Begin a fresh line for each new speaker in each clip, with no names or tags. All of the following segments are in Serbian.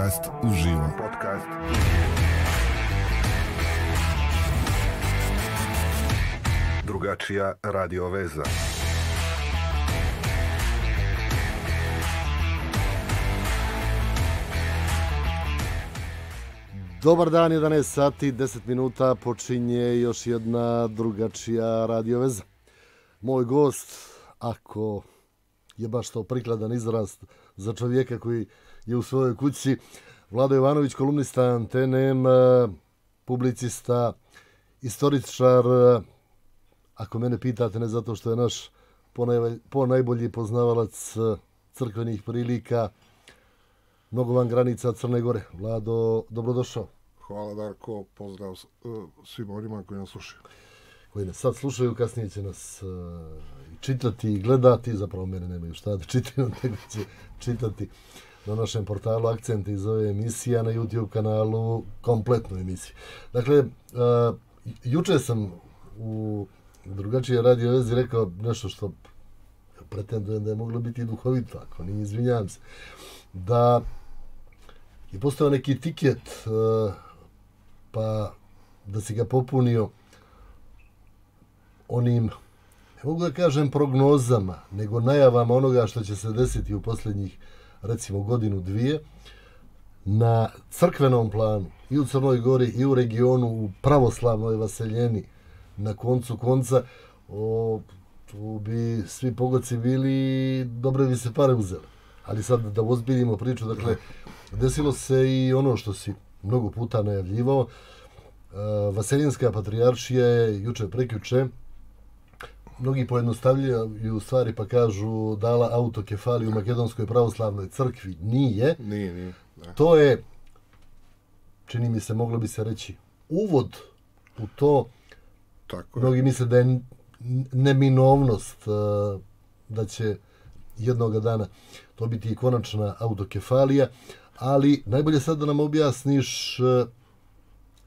Podcast uživo. Podcast. Drugačija radio veza.
Dobar dan, 11 sati, 10 minuta, počinje još jedna drugačija radioveza. Moj gost, ako je baš to prikladan izraz za čovjeka koji je u svojoj kući. Vlada Jovanović, kolumnista Antenem, e, publicista, istoričar, e, ako mene pitate, ne zato što je naš ponajbolji poznavalac e, crkvenih prilika, mnogo van granica Crne Gore. Vlado, dobrodošao. Hvala Darko, pozdrav svim onima koji nas slušaju. Koji nas sad slušaju, kasnije će nas i čitati i gledati, zapravo mene nemaju šta da čitaju, nego će čitati. Uh, na našem portalu akcent iz ove emisije, a na YouTube kanalu kompletnu emisiju. Dakle, uh, juče sam u drugačije radio vezi rekao nešto što pretendujem da je moglo biti duhovito, ako nije, izvinjavam se, da je postao neki tiket, pa da si ga popunio onim, ne mogu da kažem prognozama, nego najavama onoga što će se desiti u poslednjih recimo godinu dvije, na crkvenom planu i u Crnoj Gori i u regionu u pravoslavnoj vaseljeni na koncu konca o, tu bi svi pogoci bili dobre bi se pare uzele. Ali sad da ozbiljimo priču, dakle, desilo se i ono što si mnogo puta najavljivao. E, Vaseljenska patrijaršija je juče prekjuče mnogi pojednostavljaju stvari pa kažu dala autokefali u Makedonskoj pravoslavnoj crkvi. Nije. Nije, nije. Ne. To je, čini mi se, moglo bi se reći, uvod u to. Tako je. Mnogi misle da je neminovnost, e, da će jednoga dana to biti i konačna autokefalija, ali najbolje sad da nam objasniš e,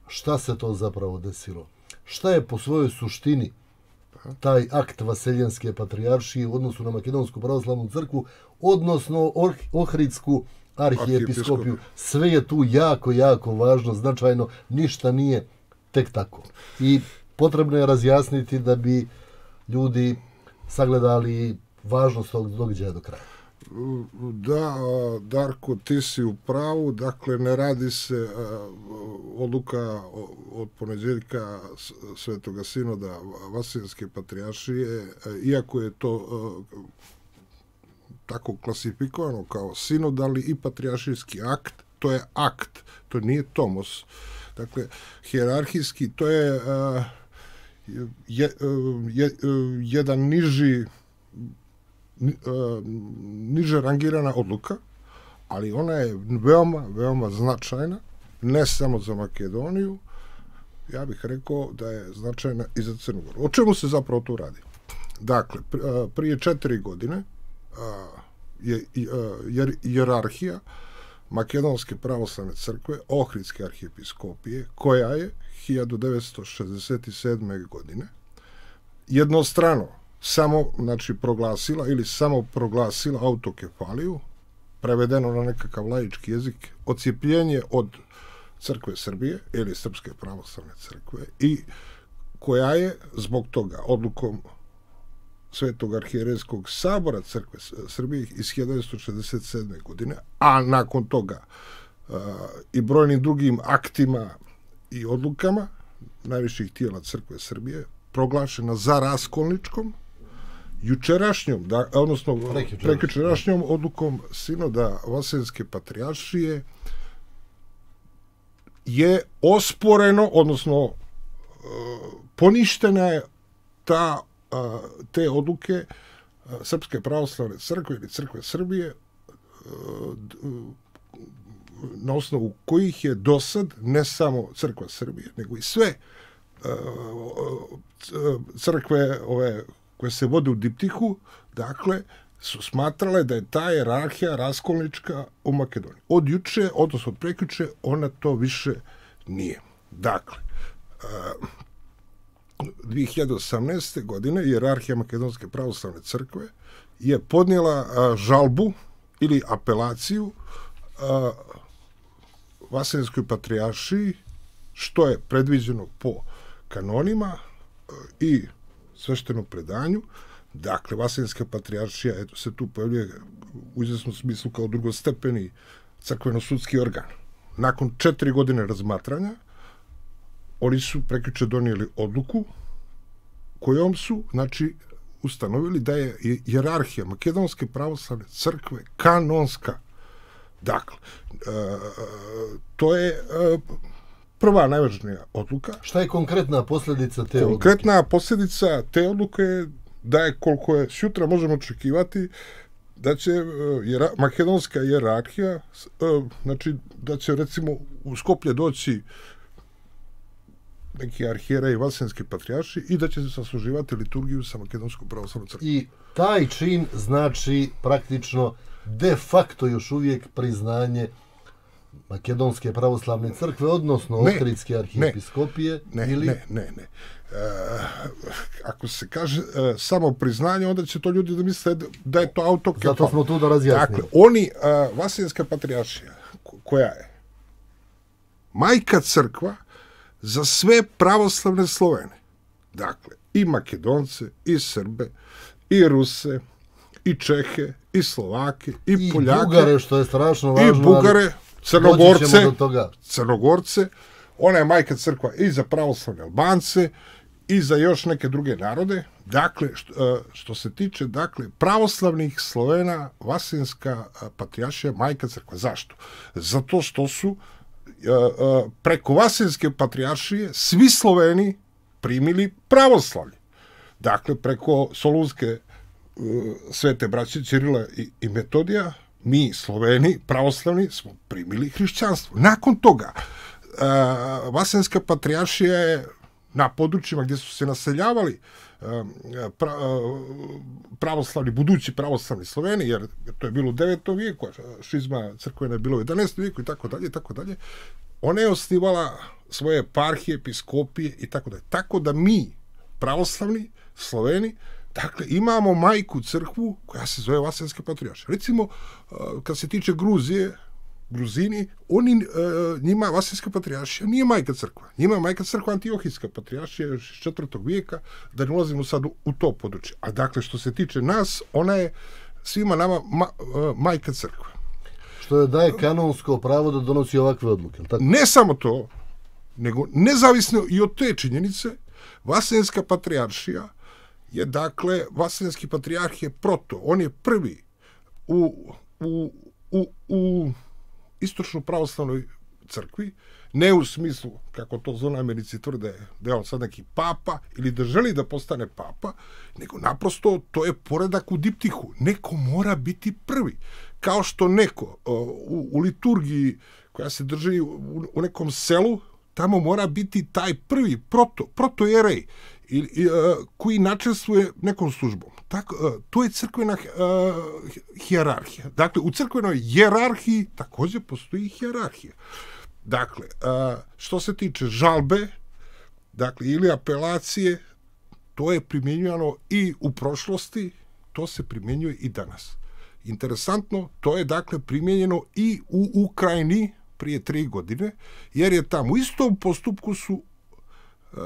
šta se to zapravo desilo. Šta je po svojoj suštini taj akt vaseljanske patrijaršije u odnosu na Makedonsku pravoslavnu crkvu, odnosno Ohridsku arhijepiskopiju. Sve je tu jako, jako važno, značajno, ništa nije tek tako. I potrebno je razjasniti da bi ljudi sagledali važnost tog događaja do kraja.
Da, Darko, ti si u pravu, dakle ne radi se odluka od poneđeljka Svetoga Sinoda Vasilske patrijaršije, iako je to tako klasifikovano kao sinod, ali i patrijaršijski akt, to je akt, to nije tomos. Dakle, hjerarhijski, to je, je, je jedan niži E, niže rangirana odluka, ali ona je veoma, veoma značajna, ne samo za Makedoniju, ja bih rekao da je značajna i za Crnu Goru. O čemu se zapravo tu radi? Dakle, e, prije četiri godine e, je jerarhija Makedonske pravoslavne crkve, Ohridske arhijepiskopije, koja je 1967. godine jednostrano samo znači proglasila ili samo proglasila autokefaliju prevedeno na nekakav laički jezik ocipljenje od crkve Srbije ili Srpske pravoslavne crkve i koja je zbog toga odlukom Svetog arhijerejskog sabora crkve Srbije iz 1967. godine, a nakon toga uh, i brojnim drugim aktima i odlukama najviših tijela crkve Srbije proglašena za raskolničkom jučerašnjom, da, odnosno prekičerašnjom odlukom sinoda Vasenske patrijaršije je osporeno, odnosno e, poništena je ta, e, te odluke e, Srpske pravoslavne crkve ili crkve Srbije na osnovu kojih je do sad ne samo crkva Srbije, nego i sve crkve ove koje se vode u diptihu, dakle, su smatrale da je ta jerarhija raskolnička u Makedoniji. Od juče, odnosno od prekjuče, ona to više nije. Dakle, 2018. godine jerarhija Makedonske pravoslavne crkve je podnijela žalbu ili apelaciju Vaselinskoj patrijaršiji, što je predviđeno po kanonima i sveštenom predanju, dakle, Vaseljenska patrijaršija eto, se tu pojavljuje u izvesnom smislu kao drugostepeni crkveno-sudski organ. Nakon četiri godine razmatranja, oni su prekriče donijeli odluku kojom su, znači, ustanovili da je jerarhija Makedonske pravoslavne crkve kanonska. Dakle, e, e, to je e, prva najvažnija odluka. Šta je konkretna posljedica te konkretna odluke? Konkretna posljedica te odluke je da je koliko je sutra možemo očekivati da će e, jera, makedonska jerarhija e, znači da će recimo u Skoplje doći neki arhijera i
vasenski patrijaši i da će se sasluživati liturgiju sa makedonskom pravoslavnom crkvom. I taj čin znači praktično de facto još uvijek priznanje Makedonske pravoslavne crkve, odnosno ne, Ohridske arhijepiskopije? Ne, ili... ne, ne, ne.
E, ako se kaže e, samo priznanje, onda će to ljudi da misle da je to autokefalno. Zato smo tu da razjasnimo. Dakle, oni, e, Vasiljanska patrijaršija, koja je majka crkva za sve pravoslavne Slovene. Dakle, i Makedonce, i Srbe, i Ruse, i Čehe, i Slovake, i, I Poljake. I Bugare, što
je strašno važno. I Bugare, ali Crnogorce, toga.
Crnogorce, ona je majka crkva i za pravoslavne Albance, i za još neke druge narode. Dakle, što, e, što se tiče dakle pravoslavnih Slovena, Vasinska e, patrijaršija majka crkva. Zašto? Zato što su e, preko Vasinske patrijaršije svi Sloveni primili pravoslavlje. Dakle, preko Solunske svete braće Cirila i, i Metodija, mi Sloveni, pravoslavni, smo primili hrišćanstvo. Nakon toga, uh, Vasenska patrijaršija je na područjima gdje su se naseljavali e, pra, e, pravoslavni, budući pravoslavni Sloveni, jer to je bilo u 9. vijeku, šizma crkvena je bilo u 11. vijeku i tako dalje, i tako dalje, ona je osnivala svoje parhije, episkopije i tako dalje. Tako da mi, pravoslavni Sloveni, Dakle, imamo majku crkvu koja se zove Vaselska patrijarša. Recimo, kad se tiče Gruzije, Gruzini, oni, e, njima Vaselska patrijaršija nije majka crkva. Njima je majka crkva Antiohijska patrijaršija još iz četvrtog vijeka, da ne ulazimo sad u to područje. A dakle, što se tiče nas, ona je svima nama ma, e, majka crkva. Što je daje kanonsko pravo da donosi ovakve odluke. Tako? Ne samo to, nego nezavisno i od te činjenice, Vasenska patrijaršija je dakle Vaseljanski patrijarh je proto, on je prvi u, u, u, u istočno pravoslavnoj crkvi, ne u smislu, kako to zove Americi tvrde, da je on sad neki papa ili da želi da postane papa, nego naprosto to je poredak u diptihu. Neko mora biti prvi. Kao što neko u, u liturgiji koja se drži u, u nekom selu, tamo mora biti taj prvi proto, proto jerej i, i, e, koji načestvuje nekom službom. Tako, e, to je crkvena e, hijerarhija. Dakle, u crkvenoj hijerarhiji takođe postoji hijerarhija. Dakle, što se tiče žalbe, dakle, ili apelacije, to je primjenjivano i u prošlosti, to se primjenjuje i danas. Interesantno, to je dakle primjenjeno i u Ukrajini prije tri godine, jer je tamo u istom postupku su Eh,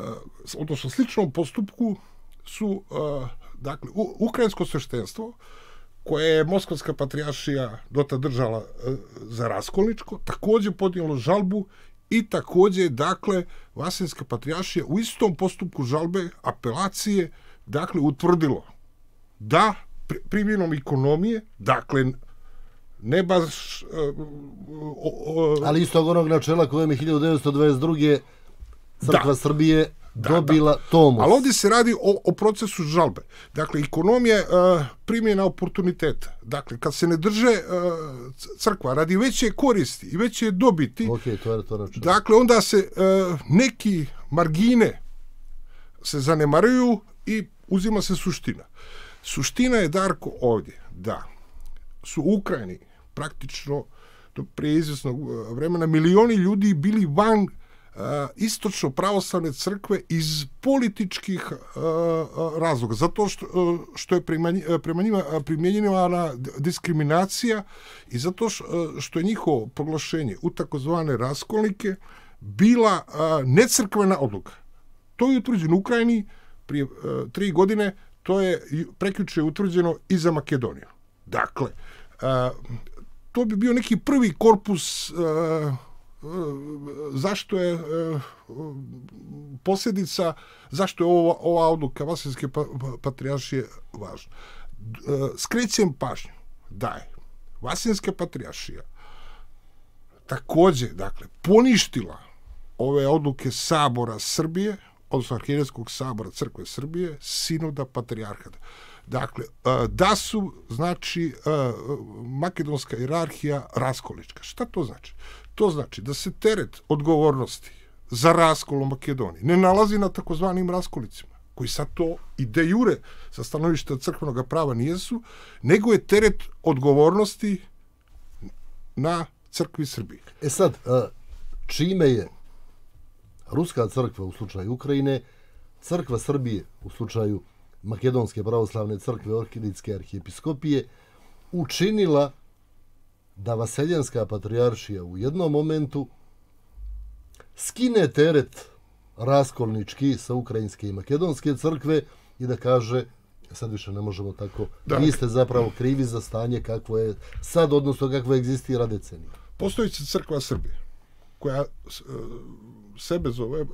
odnosno sličnom postupku su eh, dakle, ukrajinsko sveštenstvo, koje je Moskovska patrijaršija dota držala eh, za raskolničko, takođe podnijelo žalbu i takođe, dakle, Vasinska patrijaršija u istom postupku žalbe, apelacije, dakle, utvrdilo da primjenom
ekonomije, dakle, ne baš... Uh, o, o, Ali istog onog načela kojem je 1922 crkva da. Srbije da, da. dobila da. tomos. Ali ovde se radi o, o procesu žalbe. Dakle, ekonomija uh, primjena
oportuniteta. Dakle, kad se ne drže uh, crkva radi veće koristi i veće
dobiti, okay, to je, to
račun. dakle, onda se uh, neki margine se zanemaruju i uzima se suština. Suština je, Darko, ovdje da su Ukrajini praktično do pre izvjesnog vremena milioni ljudi bili van uh, Eh, istočno pravoslavne crkve iz političkih eh, eh, razloga, zato što, što je prema njima primjenjena diskriminacija i zato što je njihovo proglašenje u takozvane raskolnike bila necrkvena odluka. To je utvrđeno u Ukrajini prije tri godine, to je preključe utvrđeno i za Makedoniju. Dakle, to bi bio neki prvi korpus uh, zašto je e, posljedica, zašto je ova, ova odluka Vasilske pa, pa, patrijaršije važna. E, skrećem pažnju da je Vasilska patrijaršija takođe, dakle, poništila ove odluke Sabora Srbije, odnosno Arhijerskog sabora Crkve Srbije, sinoda patrijarhata. Dakle, e, da su, znači, makedonska jerarhija raskolička. Šta to znači? To znači da se teret odgovornosti za raskol u Makedoniji ne nalazi na takozvanim raskolicima, koji sad to i de jure sa stanovišta crkvenog prava nijesu,
nego je teret odgovornosti na crkvi Srbije. E sad, čime je Ruska crkva u slučaju Ukrajine, crkva Srbije u slučaju Makedonske pravoslavne crkve Orhidijske arhijepiskopije učinila da Vaseljanska patrijaršija u jednom momentu skine teret raskolnički sa Ukrajinske i Makedonske crkve i da kaže e, sad više ne možemo tako, da. vi ste zapravo krivi za stanje kakvo je sad, odnosno kakvo egzistira decenija. Postojića crkva Srbije, koja e, sebe zove e,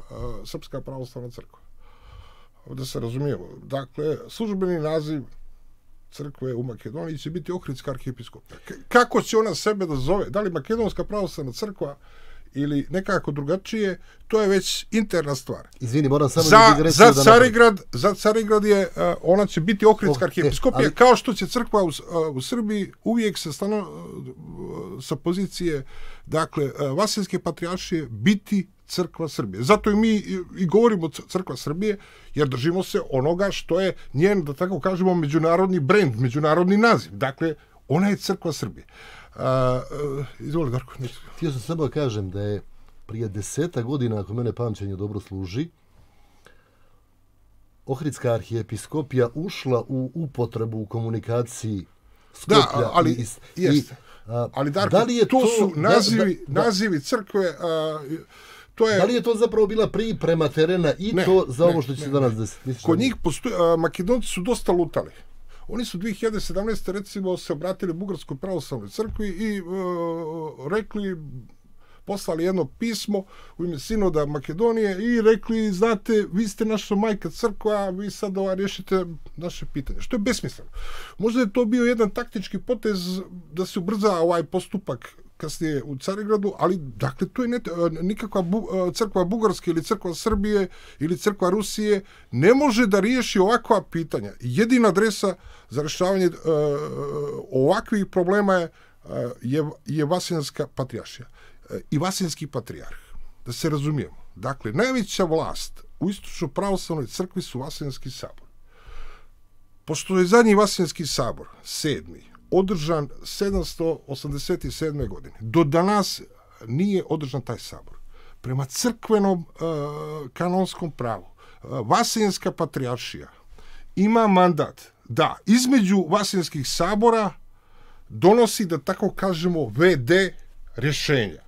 Srpska pravoslavna crkva.
Da se razumijemo. Dakle, službeni naziv crkve u Makedoniji će biti Ohridska arhijepiskop. Kako će ona sebe da zove? Da li Makedonska pravoslavna crkva ili nekako drugačije, to je već interna stvar. Izvini, moram samo za, da za da Carigrad, da za Carigrad je, uh, ona će biti Ohridska oh, e, arhijepiskopija, ali... kao što će crkva u, uh, u Srbiji uvijek sa, stano, uh, sa pozicije dakle, uh, vasenske patrijaršije biti crkva Srbije. Zato i mi i govorimo crkva Srbije, jer držimo se onoga što je njen, da tako kažemo, međunarodni brend, međunarodni naziv.
Dakle, ona je crkva Srbije. uh, izvoli, Darko. Htio sam samo da kažem da je prije deseta godina, ako mene pamćenje dobro služi, Ohridska arhijepiskopija ušla u upotrebu u komunikaciji da, Skoplja da, ali, i, jeste. i a, ali Darko, da li je to, to su da- nazivi, da, da, nazivi crkve a, To je... Da li je to zapravo bila priprema terena i ne, to za ne, ovo što će ne, se danas desiti? Mislim
Kod da- njih postoji, a, Makedonci su dosta lutali. Oni su 2017. recimo se obratili Bugarskoj pravoslavnoj crkvi i e, rekli poslali jedno pismo u ime sinoda Makedonije i rekli, znate, vi ste naša majka crkva, vi sad ova rješite naše pitanje. Što je besmisleno. Možda je to bio jedan taktički potez da se ubrza ovaj postupak kasnije u Carigradu, ali dakle tu je ne, e, nikakva bu, e, crkva Bugarske ili crkva Srbije ili crkva Rusije ne može da riješi ovakva pitanja. Jedina adresa za rešavanje uh, e, ovakvih problema je, uh, je, je Vasiljanska patrijašija uh, i Vasiljanski patrijarh. Da se razumijemo. Dakle, najveća vlast u istočno pravoslavnoj crkvi su Vasiljanski sabor. Pošto je zadnji Vasiljanski sabor, sedmi, održan 787. godine. Do danas nije održan taj sabor. Prema crkvenom e, kanonskom pravu, e, Vasijanska patrijaršija ima mandat da između Vasijanskih sabora donosi, da tako kažemo, VD rješenja.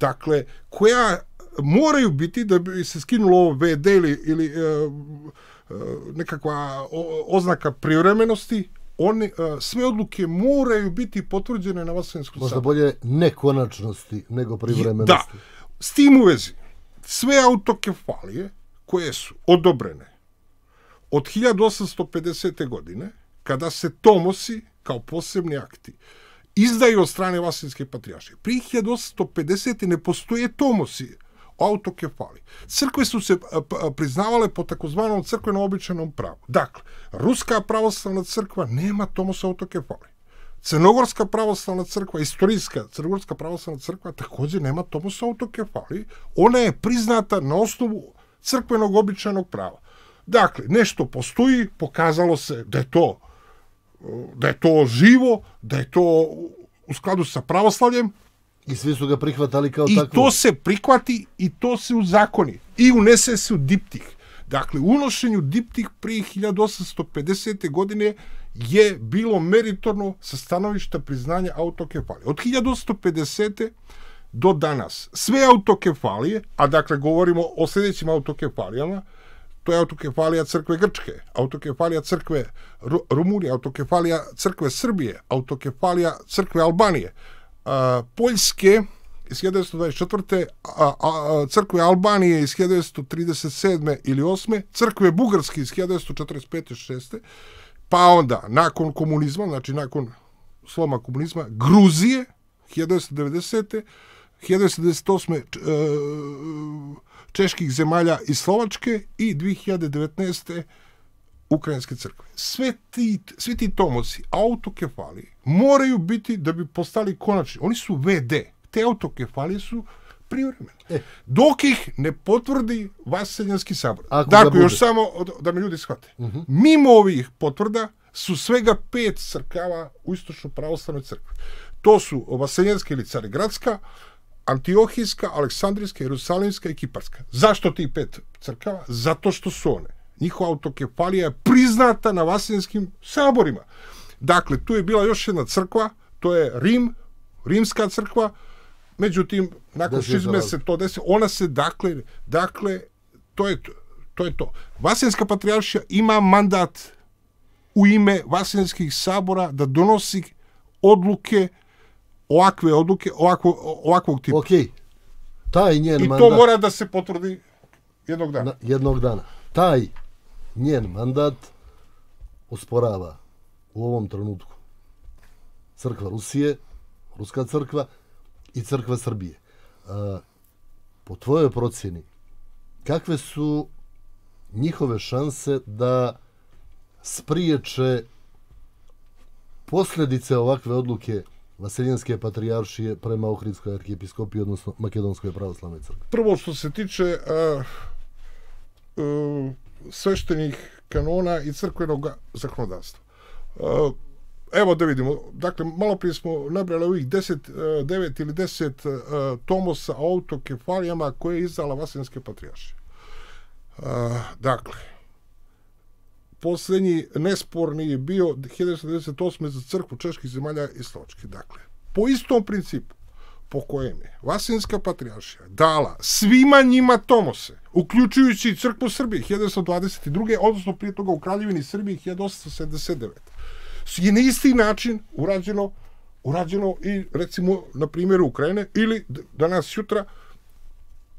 Dakle, koja moraju biti da bi se skinulo ovo VD ili, ili e, e nekakva oznaka privremenosti, one, sve odluke moraju biti potvrđene na Vasilinskom saboru. Možda
bolje nekonačnosti nego
privremenosti. Da, s tim u vezi, sve autokefalije koje su odobrene od 1850. godine, kada se tomosi kao posebni akti izdaju od strane Vasilinske patrijaše. Pri 1850. ne postoje tomosi autokefali. Crkve su se priznavale po takozvanom crkvenom običajnom pravu. Dakle, Ruska pravoslavna crkva nema tomos autokefali. Crnogorska pravoslavna crkva, istorijska Crnogorska pravoslavna crkva također nema tomos autokefali. Ona je priznata na osnovu crkvenog običajnog prava. Dakle, nešto postoji, pokazalo se da je to da je to živo, da je to u skladu sa pravoslavljem,
I svi su ga prihvatali
kao takvo. I to se prihvati i to se u zakoni. I unese se u diptih. Dakle, unošenju diptih prije 1850. godine je bilo meritorno sa stanovišta priznanja autokefalije. Od 1850. do danas sve autokefalije, a dakle govorimo o sledećim autokefalijama, to je autokefalija crkve Grčke, autokefalija crkve Rumunije, autokefalija crkve Srbije, autokefalija crkve Albanije, a, Poljske iz 1924. crkve Albanije iz 1937. ili 8. crkve Bugarske iz 1945. i 6. Pa onda, nakon komunizma, znači nakon sloma komunizma, Gruzije 1990. 1998. E, čeških zemalja i Slovačke i 2019. Ukrajinske crkve. Sve ti, svi ti tomoci, autokefalije, moraju biti da bi postali konačni. Oni su VD. Te autokefali su privremene. E. Dok ih ne potvrdi Vaseljanski sabor. Ako dakle, još samo da me ljudi shvate. Uh mhm. -huh. Mimo ovih potvrda su svega pet crkava u istočno pravoslavnoj crkvi. To su Vaseljanska ili Carigradska, Antiohijska, Aleksandrijska, Jerusalimska i Kiparska. Zašto ti pet crkava? Zato što su one Njihova autokefalija je priznata na vasinskim saborima. Dakle, tu je bila još jedna crkva, to je Rim, rimska crkva, međutim, nakon šizme se to desi, ona se, dakle, dakle, to je to. To je to. Vasenska patrijaršija ima mandat u ime Vasenskih sabora da donosi odluke, ovakve odluke, ovakvo, ovakvog tipa. Okej.
Taj njen mandat... I to mora da
se potvrdi
jednog dana. Na, jednog dana. Taj njen mandat osporava u ovom trenutku crkva Rusije, Ruska crkva i crkva Srbije. A, po tvojoj procjeni, kakve su njihove šanse da spriječe posljedice ovakve odluke Vaseljenske patrijaršije prema Ohridskoj arhijepiskopiji, odnosno Makedonskoj pravoslavnoj crkvi?
Prvo što se tiče a, a, e, sveštenih kanona i crkvenog zakonodavstva. E, evo da vidimo, dakle, malo prije smo nabrali ovih 10, 9 e, ili 10 e, tomosa o autokefalijama koje je izdala Vasenske patrijaše. Dakle, poslednji nesporni je bio 1998. za crkvu Čeških zemalja i Slovačke. Dakle, po istom principu, po kojem je Vasenska patrijaršija dala svima njima Tomose, uključujući i Crkvu Srbije 1922. odnosno prije toga u Kraljevini Srbije 1879. Je na isti način urađeno, urađeno i recimo na primjeru Ukrajine ili danas jutra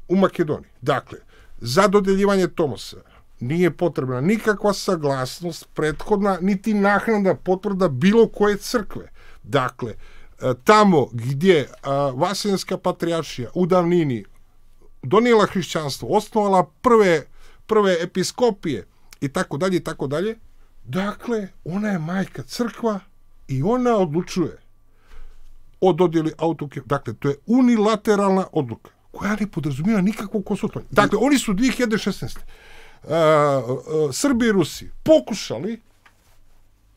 u Makedoniji. Dakle, za dodeljivanje Tomosa nije potrebna nikakva saglasnost prethodna, niti naknada potvrda bilo koje crkve. Dakle, E, tamo gdje e, Vasenska patrijaršija u davnini donijela hrišćanstvo, osnovala prve, prve episkopije i tako dalje i tako dalje, dakle, ona je majka crkva i ona odlučuje o dodjeli autoke. Dakle, to je unilateralna odluka koja ne podrazumijeva nikakvo konsultovanje. Dakle, oni su 2016. Uh, uh, Srbi i Rusi pokušali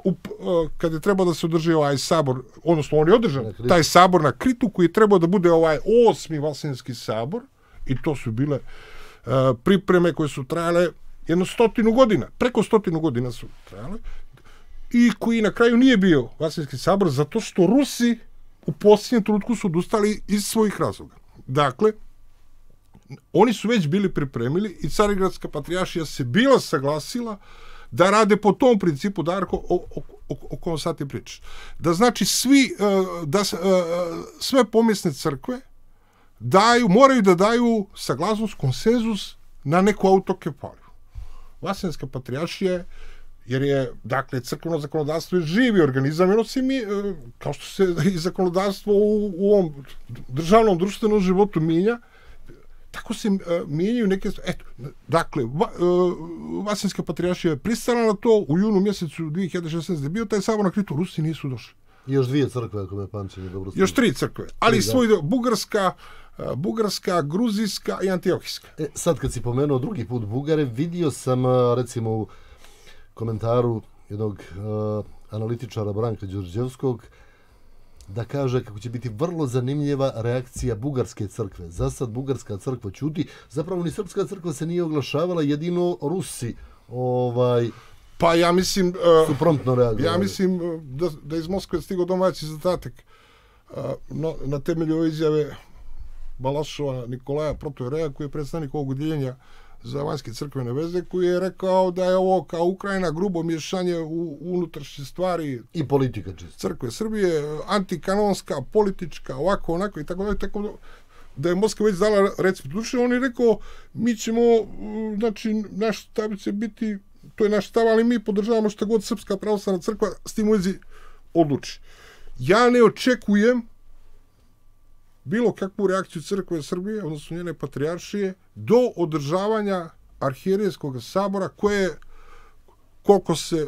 up, e, kad je trebao da se održi ovaj sabor, odnosno on je održan, taj sabor na Kritu koji je trebao da bude ovaj osmi Vasenski sabor i to su bile e, pripreme koje su trajale jedno stotinu godina, preko stotinu godina su trajale i koji na kraju nije bio Vasenski sabor zato što Rusi u posljednjem trenutku su odustali iz svojih razloga. Dakle, oni su već bili pripremili i Carigradska patrijašija se bila saglasila uh, da rade po tom principu, Darko, o, o, o, o kom sad ti pričaš. Da znači svi, e, da e, sve pomjesne crkve daju, moraju da daju saglasnost, konsenzus na neku autokefaliju. Vasenska patrijašija jer je, dakle, crkveno zakonodavstvo je živi organizam, jer osim mi, e, kao što se i zakonodavstvo u, u ovom državnom društvenom životu minja, Tako se uh, mijenjaju neke... Eto, dakle, va, uh, Vasinska patrijašija je pristana na to, u junu mjesecu 2016. je bio taj samo na Kritu, Rusi nisu
došli. Još dvije crkve, ako me pamćenje dobro Još tri crkve, ali tri, da. svoj
deo, Bugarska, e,
Bugarska, Gruzijska i Antiohijska. E, sad kad si pomenuo drugi put Bugare, vidio sam, recimo, u komentaru jednog uh, analitičara Branka Đorđevskog, uh, da kaže kako će biti vrlo zanimljiva reakcija bugarske crkve. Za sad bugarska crkva ćuti, zapravo ni srpska crkva se nije oglašavala, jedino Rusi ovaj, Pa ja mislim... E, su promptno reagovali. Ja mislim e, da, da
iz Moskve stigao domaći zadatak. E, no, na temelju ove izjave Balašova Nikolaja Protojreja, koji je predstavnik ovog udjeljenja za vanjske crkvene veze koji je rekao da je ovo kao Ukrajina grubo miješanje u unutrašnje stvari i politika čist. crkve Srbije, antikanonska, politička, ovako, onako i tako dalje, tako da, je Moskva već dala recimo duše, on je rekao mi ćemo, mm, znači, naš stav će biti, to je naš stav, ali mi podržavamo što god Srpska pravoslavna crkva s tim u vezi odluči. Ja ne očekujem bilo kakvu reakciju crkve Srbije, odnosno njene patrijaršije, do održavanja arhijerijskog sabora koje je, koliko se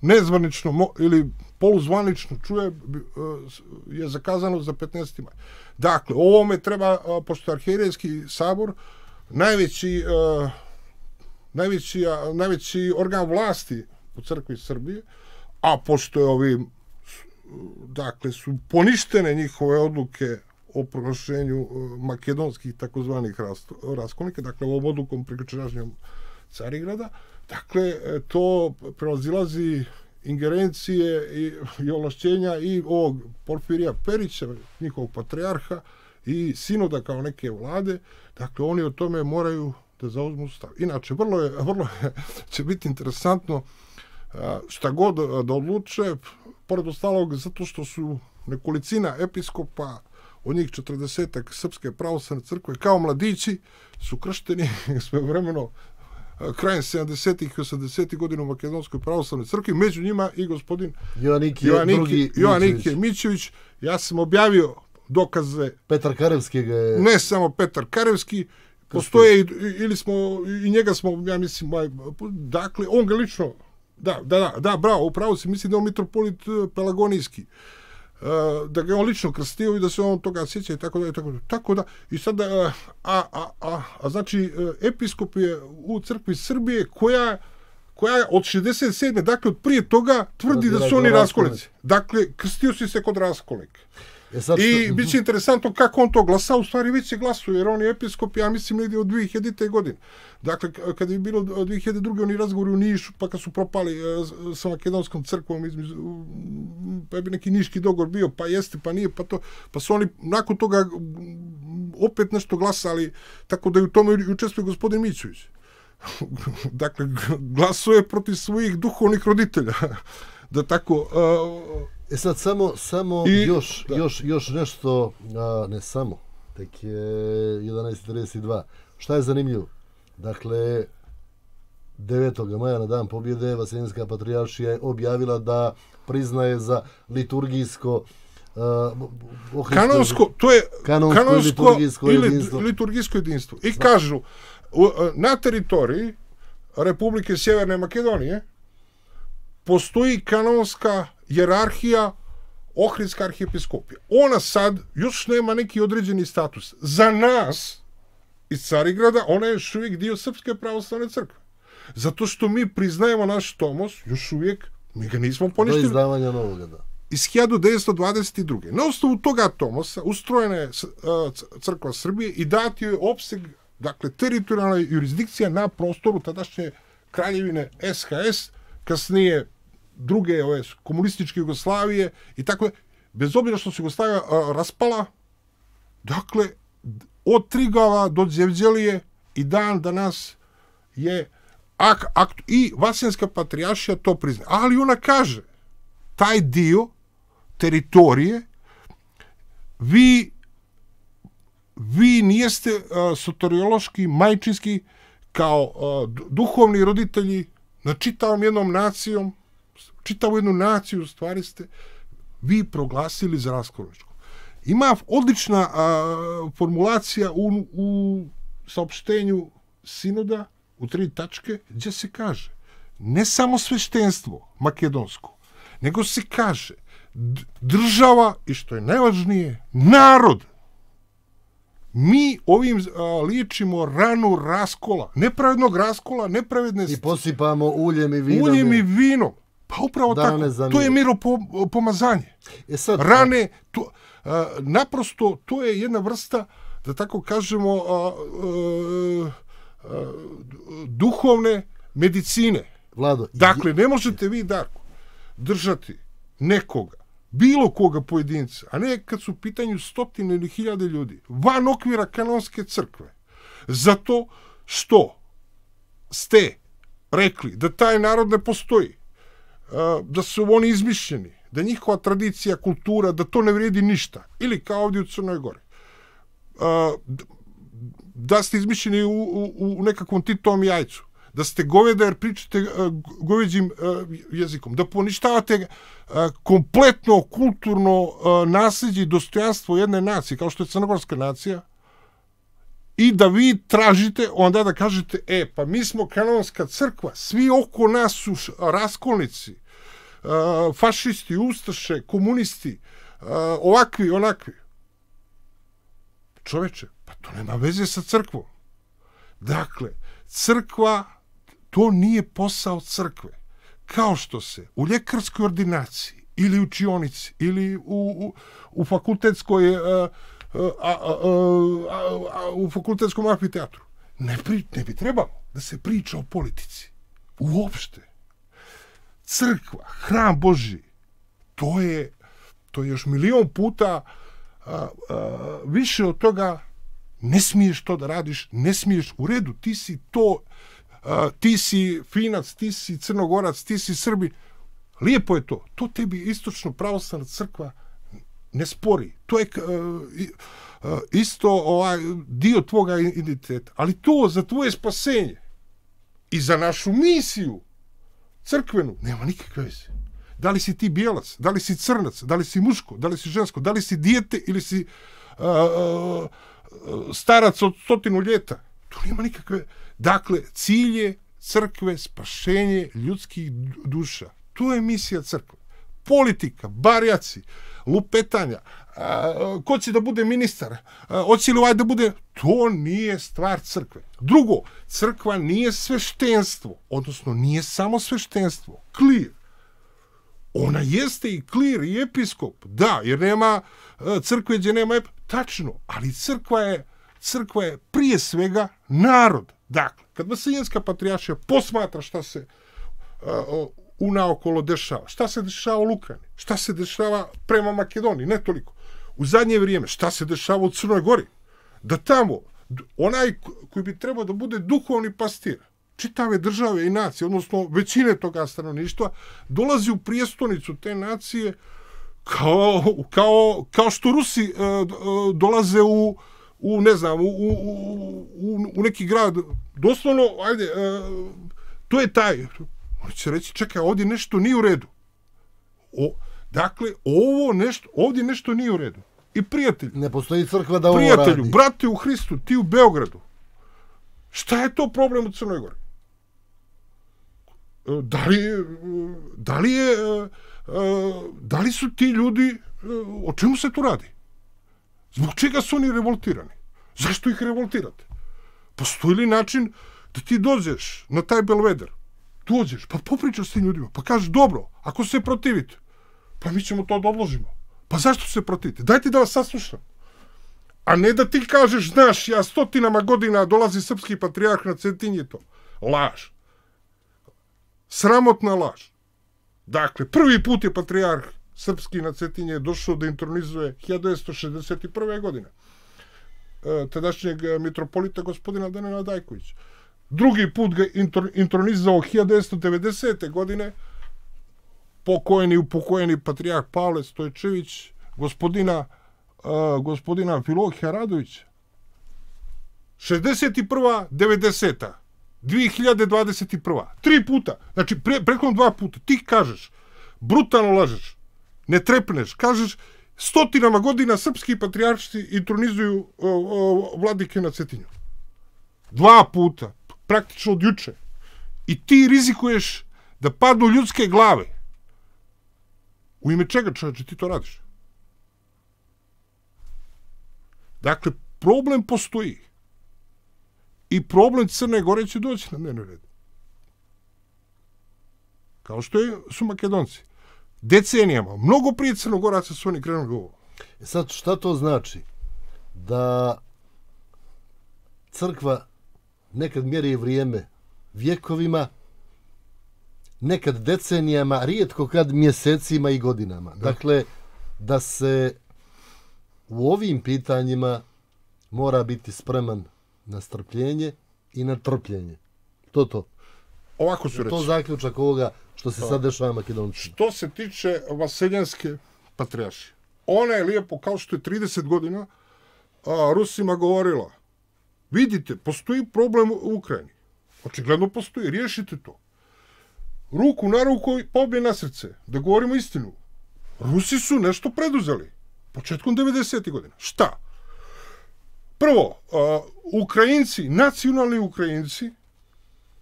nezvanično ili poluzvanično čuje, e, je zakazano za 15. maj. Dakle, ovome treba, e, pošto arhijerijski sabor, najveći, e, najveći, najveći organ vlasti u crkvi Srbije, a pošto je ovim dakle, su poništene njihove odluke o proglašenju e, makedonskih takozvanih raskolnika, dakle, ovom odlukom priključenjašnjom Carigrada. Dakle, e, to prelazilazi ingerencije i, i ovlašćenja i ovog Porfirija Perića, njihovog patrijarha, i sinoda kao neke vlade, dakle oni o tome moraju da zauzmu stav. Inače, vrlo, je, vrlo je, će biti interesantno šta god da odluče, pored ostalog zato što su nekolicina episkopa, od njih 40 Srpske pravoslavne crkve, kao mladići, su kršteni svevremeno krajem 70-ih i 80-ih godina u Makedonskoj pravoslavnoj crkvi, među njima i gospodin Joaniki, Joaniki, Joaniki Mićević. Ja sam objavio dokaze. Petar Karevski ga je... Ne samo Petar Karevski, postoje i, ili smo, i njega smo, ja mislim, ovaj, dakle, on ga lično Da, da, da, da bravo, upravo si, mislim da je on mitropolit eh, pelagonijski. Eh, da ga je on lično krstio i da se on toga sjeća i tako da, i tako da. Tako da I sada, uh, a, a, a, a znači, uh, episkop je u crkvi Srbije koja koja od 67. dakle od prije toga tvrdi da, da su oni raskolnici. Dakle, krstio si se kod raskolika. E sad, I što... bit će interesantno kako on to glasa, u stvari već je glasu, jer on je episkop, ja mislim, negdje od 2000. godine. Dakle, kad je bilo 2002. oni razgovori u Nišu, pa kad su propali e, sa Makedonskom crkvom, između, pa je bi neki niški dogor bio, pa jeste, pa nije, pa to, pa su oni nakon toga opet nešto glasali, tako da je u tome učestvuje gospodin Mićović.
dakle, glasuje protiv svojih duhovnih roditelja. da tako... Uh, E sad samo, samo I, još, da. još, još nešto, a, ne samo, tek je 11.32. Šta je zanimljivo? Dakle, 9. maja na dan pobjede Vaseljenska patrijaršija je objavila da priznaje za liturgijsko uh, kanonsko, to je kanonsko, kanonsko liturgijsko ili jedinstvo.
liturgijsko jedinstvo. I Zna. kažu u, e, na teritoriji Republike Sjeverne Makedonije postoji kanonska jerarhija Ohridska arhijepiskopija. Ona sad još nema neki određeni status. Za nas iz Carigrada ona je još uvijek dio Srpske pravoslavne crkve. Zato što mi priznajemo naš tomos, još uvijek mi ga nismo poništili. Do izdavanja novoga, da. Iz 1922. Na osnovu toga tomosa ustrojena je e, crkva Srbije i dat joj opseg, dakle, teritorijalna jurisdikcija na prostoru tadašnje kraljevine SHS, kasnije druge ove komunističke Jugoslavije i tako bez obzira što se Jugoslavija a, raspala dakle od Trigava do Đevđelije i dan danas je ak, ak, i Vasenska patrijaršija to prizna. Ali ona kaže taj dio teritorije vi vi nijeste uh, soteriološki, majčinski, kao uh, duhovni roditelji na čitavom jednom nacijom čitavu jednu naciju, stvari ste vi proglasili za raskoračku. Ima odlična a, formulacija u, u saopštenju sinoda u tri tačke, gdje se kaže ne samo sveštenstvo makedonsko, nego se kaže država i što je najvažnije, narod. Mi ovim a, ličimo ranu raskola, nepravednog raskola, nepravedne... I posipamo uljem i vinom. Uljem i vinom. Pa upravo da tako. To je miro pomazanje. E sad, pa- Rane, to, a, naprosto to je jedna vrsta, da tako kažemo, a, a, a, duhovne medicine. Vlado, dakle, ne možete vi, Darko, držati nekoga, bilo koga pojedinca, a ne kad su u pitanju stotine ili hiljade ljudi, van okvira kanonske crkve. Zato što ste rekli da taj narod ne postoji, da su oni izmišljeni, da njihova tradicija, kultura, da to ne vredi ništa. Ili kao ovdje u Crnoj Gori. Da ste izmišljeni u, u, u nekakvom titovom jajcu da ste goveda jer pričate goveđim jezikom, da poništavate kompletno kulturno nasljeđe i dostojanstvo jedne nacije, kao što je crnogorska nacija, i da vi tražite, onda da kažete, e, pa mi smo kanonska crkva, svi oko nas su raskolnici, fašisti, ustaše, komunisti, ovakvi, onakvi. Čoveče, pa to nema veze sa crkvom. Dakle, crkva, to nije posao crkve. Kao što se u ljekarskoj ordinaciji ili u čionici ili u, u, u fakultetskoj e, e, a, a, a, u fakultetskom amfiteatru ne, pri, ne bi trebalo da se priča o politici. Uopšte crkva, hram Boži, to je, to je još milion puta a, a, više od toga ne smiješ to da radiš, ne smiješ, u redu, ti si to, a, ti si Finac, ti si Crnogorac, ti si Srbi, lijepo je to, to tebi istočno pravoslavna crkva ne spori, to je a, isto ovaj, dio tvoga identiteta, ali to za tvoje spasenje i za našu misiju, crkvenu, nema nikakve veze. Da li si ti bijelac, da li si crnac, da li si muško, da li si žensko, da li si dijete ili si uh, uh, starac od stotinu ljeta. Tu nema nikakve... Dakle, cilj je crkve spašenje ljudskih duša. To je misija crkve. Politika, barjaci, uh, lupetanja, a, ko će da bude ministar, a, hoće li ovaj da bude, to nije stvar crkve. Drugo, crkva nije sveštenstvo, odnosno nije samo sveštenstvo, klir. Ona jeste i klir i episkop, da, jer nema e, crkve gdje nema ep... Tačno, ali crkva je, crkva je prije svega narod. Dakle, kad Vasiljanska patrijašija posmatra šta se e, unaokolo dešava. Šta se dešava u Lukrani? Šta se dešava prema Makedoniji? Ne toliko. U zadnje vrijeme, šta se dešava u Crnoj Gori? Da tamo, onaj koji bi trebao da bude duhovni pastir, čitave države i nacije, odnosno većine toga stanovništva, dolazi u prijestonicu te nacije kao, kao, kao što Rusi e, e dolaze u, u ne znam, u, u, u, u neki grad, doslovno, ajde, e, to je taj On će reći, čekaj, ovdje nešto nije u redu. O, dakle, ovo nešto, ovdje nešto nije u redu. I prijatelj. Ne postoji crkva da ovo radi. Prijatelju, brate u Hristu, ti u Beogradu. Šta je to problem u Crnoj Gori? Da e, li, da li je, da li e, e, da su ti ljudi, o čemu se tu radi? Zbog čega su oni revoltirani? Zašto ih revoltirate? Postoji li način da ti dođeš na taj belveder tu uđeš, pa popričaš s tim ljudima, pa kažeš dobro, ako se protivite, pa mi ćemo to da odložimo. Pa zašto se protivite? Dajte da vas saslušam. A ne da ti kažeš, znaš, ja stotinama godina dolazi srpski patrijarh na Cetinje to. Laž. Sramotna laž. Dakle, prvi put je patrijarh srpski na Cetinje došao da intronizuje 1961. godine e, tadašnjeg mitropolita gospodina Danila Dajkovića. Drugi put ga intronizao 1990. godine pokojeni, upokojeni patrijarh Pavle Stojčević, gospodina, uh, gospodina Filohija Radović 61. 90. 2021. Tri puta. Znači, pre, prethodno dva puta. Ti kažeš, brutalno lažeš, ne trepneš, kažeš, stotinama godina srpski patrijaršti intronizuju o, o, vladike na Cetinju. Dva puta praktično od juče. I ti rizikuješ da padnu ljudske glave. U ime čega čoveče ti to radiš? Dakle, problem postoji. I problem Crne Gore će doći na dnevno red. Kao što su Makedonci. Decenijama, mnogo
prije Crnogoraca su oni krenuli ovo. E sad, šta to znači? Da crkva nekad mjeri vrijeme vjekovima, nekad decenijama, rijetko kad mjesecima i godinama. Da. Dakle, da se u ovim pitanjima mora biti spreman na strpljenje i na trpljenje. To to. Ovako su reći. To zaključak ovoga što se to. Da. sad dešava Makedončinu.
Što se tiče vaseljanske patrijašije, ona je lijepo, kao što je 30 godina a, Rusima govorila, Vidite, postoji problem u Ukrajini. Očigledno postoji, riješite to. Ruku na ruku, pobje na srce, da govorimo istinu. Rusi su nešto preduzeli. Početkom 90. godina. Šta? Prvo, uh, Ukrajinci, nacionalni Ukrajinci,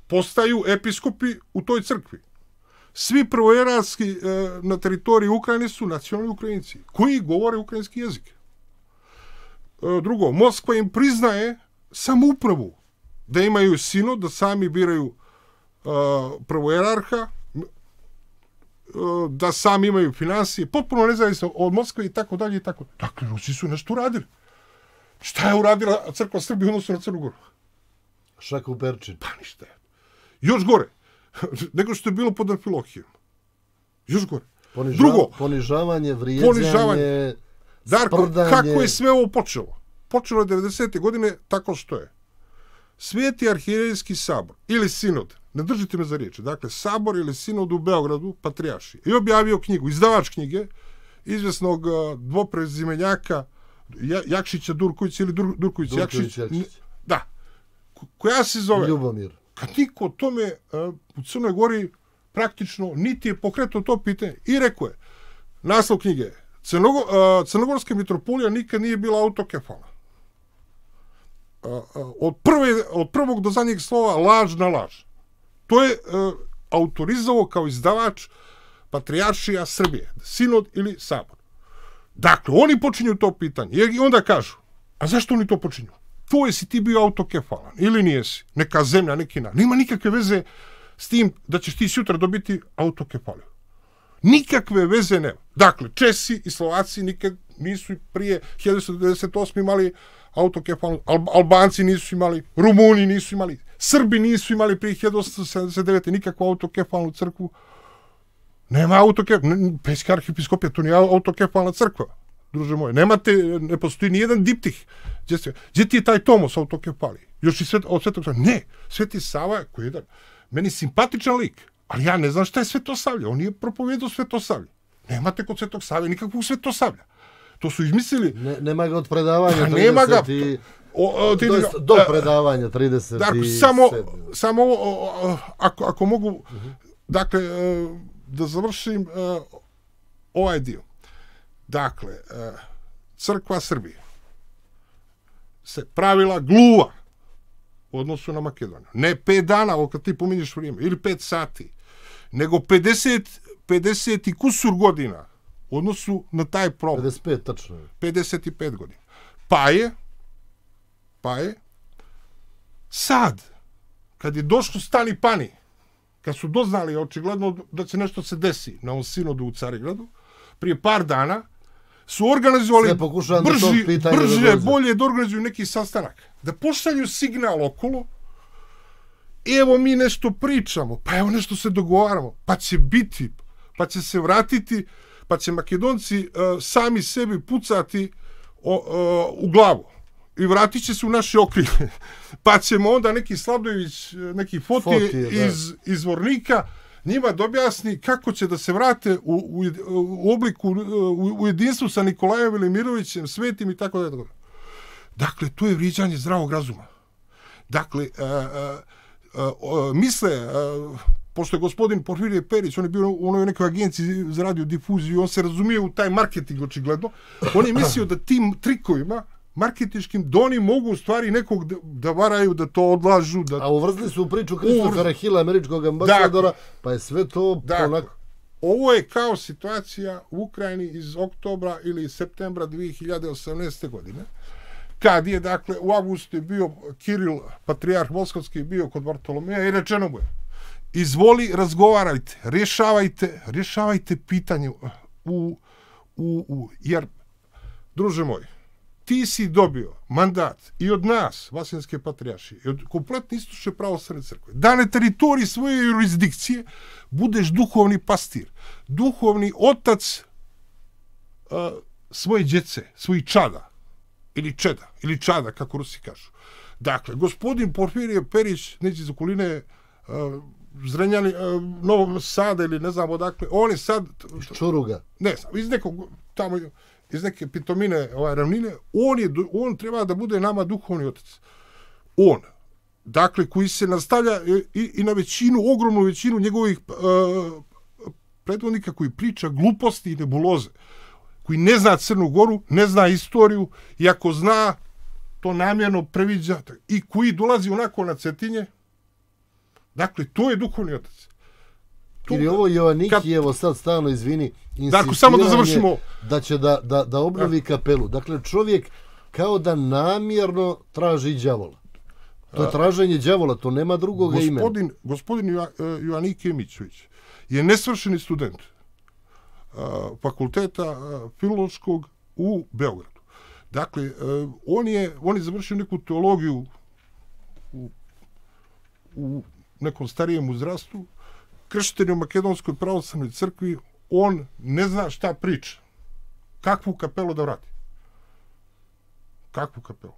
postaju episkopi u toj crkvi. Svi prvojeratski uh, e, na teritoriji Ukrajine su nacionalni Ukrajinci, koji govore ukrajinski jezik. Uh, drugo, Moskva im priznaje samoupravu, da imaju sinu, da sami biraju uh, jerarha, uh, da sami imaju financije, potpuno nezavisno od Moskve i tako dalje i tako. Dakle, Rusi su nešto uradili. Šta je uradila crkva Srbije odnosu na Crnu Goru? Šaka u Berčin. Pa ništa. Još gore, nego što je bilo pod Amfilohijom. Još gore. Poniža, Drugo. Ponižavanje, vrijeđanje, ponižavanje.
Darko, kako je sve
ovo počelo? počelo je 90. godine tako što je. Sveti arhirejski sabor ili sinod, ne držite me za riječ, dakle sabor ili sinod u Beogradu, patrijaši, je objavio knjigu, izdavač knjige, izvesnog eh, dvoprezimenjaka Jakšića Durkovića ili Dur, Durković, Jakšić, Jakšić. Da. Koja se zove? Ljubomir. Kad niko o tome eh, u Crnoj Gori praktično niti je pokretao to pitanje i rekao je, naslov knjige, Crnogo, eh, Crnogorska mitropolija nikad nije bila autokefala od, prve, od prvog do zadnjeg slova laž na laž. To je e, autorizovao kao izdavač Patrijaršija Srbije, Sinod ili Sabor. Dakle, oni počinju to pitanje Jer onda kažu, a zašto oni to počinju? To je si ti bio autokefalan ili nijesi, neka zemlja, neki narod. Nema nikakve veze s tim da ćeš ti sutra dobiti autokefaliju. Nikakve veze nema. Dakle, Česi i Slovaci nikad nisu prije 1998. imali autokefalno, Albanci nisu imali, Rumuni nisu imali, Srbi nisu imali prije 1879. nikakvu autokefalnu crkvu. Nema autokefalna, Pejska arhipiskopija, to nije autokefalna crkva, druže moje. Nemate, ne postoji ni jedan diptih. Gdje, se, gdje ti je taj tomos autokefali? Još i svet, od svetog Ne, sveti Sava je koji jedan, meni simpatičan lik, ali ja ne znam šta je svetosavlje. On nije propovedao svetosavlje. Nemate kod svetog Save nikakvog svetosavlja. To su izmislili... Ne, nema ga od predavanja pa, nema ga,
i... O, o, ti, Dost, do predavanja 30 dakle, i samo,
samo o, o, ako, ako mogu, uh -huh. dakle, e, da završim e, ovaj dio. Dakle, e, crkva Srbije se pravila gluva u odnosu na Makedoniju. Ne 5 dana, ovo kad ti pominješ vrijeme, ili 5 sati, nego 50, 50 i kusur godina odnosu na taj problem. 55, tačno je. 55 godina. Pa je, pa je, sad, kad je došlo stani pani, kad su doznali očigledno da će nešto se desi na ovom sinodu u Carigradu, prije par dana, su organizovali da brži, da brže, da bolje da organizuju neki sastanak. Da pošalju signal okolo, evo mi nešto pričamo, pa evo nešto se dogovaramo, pa će biti, pa će se vratiti pa će Makedonci e, sami sebi pucati o, o, e, u glavu i vratit će se u naše okrilje. pa ćemo onda neki Slavdojević, e, neki Fotije, Fotije da. iz, da. iz Vornika, njima da objasni kako će da se vrate u, u, u obliku, u, u jedinstvu sa Nikolajem Velimirovićem, Svetim i tako dalje. Dakle, to je vriđanje zdravog razuma. Dakle, a, a, a, misle, a, pošto je gospodin Porfirije Perić, on je bio u onoj nekoj agenciji za radio difuziju, on se razumije u taj marketing očigledno, on je mislio da tim trikovima marketičkim, da oni mogu u stvari nekog da, da varaju, da to odlažu. Da... A uvrzli su u priču Kristofera
Hila, američkog
ambasadora, dakle, pa je sve to dakle, onako... Ovo je kao situacija u Ukrajini iz oktobra ili septembra 2018. godine, kad je, dakle, u avgustu je bio Kiril, patrijarh Moskovski, bio kod Bartolomeja i rečeno mu je, izvoli, razgovarajte, rješavajte, rješavajte pitanje u, u, u, jer, druže moj, ti si dobio mandat i od nas, Vasinske patrijašije, i od kompletne istočne pravoslavne crkve, da na teritoriji svoje jurisdikcije budeš duhovni pastir, duhovni otac uh, svoje djece, svojih čada, ili čeda, ili čada, kako Rusi kažu. Dakle, gospodin Porfirije Perić, neće za koline, uh, e, Zrenjani, e, Novog Sada ili ne znam odakle, oni sad... Čuruga. Ne, znam, iz nekog, tamo, iz neke pitomine ovaj, ravnine, on, je, on treba da bude nama duhovni otac. On, dakle, koji se nastavlja e, i, i na većinu, ogromnu većinu njegovih uh, predvodnika koji priča gluposti i nebuloze, koji ne zna Crnu Goru, ne zna istoriju, i ako zna, to namjerno previđa, i koji dolazi onako na Cetinje, Dakle, to je duhovni otac.
Tu, Ili ovo Jovanikijevo kad... sad stalno, izvini, Darko, samo da završimo. Da će da, da, da obnovi da. kapelu. Dakle, čovjek kao da namjerno traži đavola. To je traženje đavola, to nema drugog gospodin, imena. Gospodin gospodin
e, Joanike Mićović je nesvršeni student e, fakulteta e, filološkog u Beogradu. Dakle, on je, on je završio neku teologiju u, u nekom starijem uzrastu, kršten u Makedonskoj pravoslavnoj crkvi, on ne zna šta priča. Kakvu kapelu da vrati? Kakvu kapelu?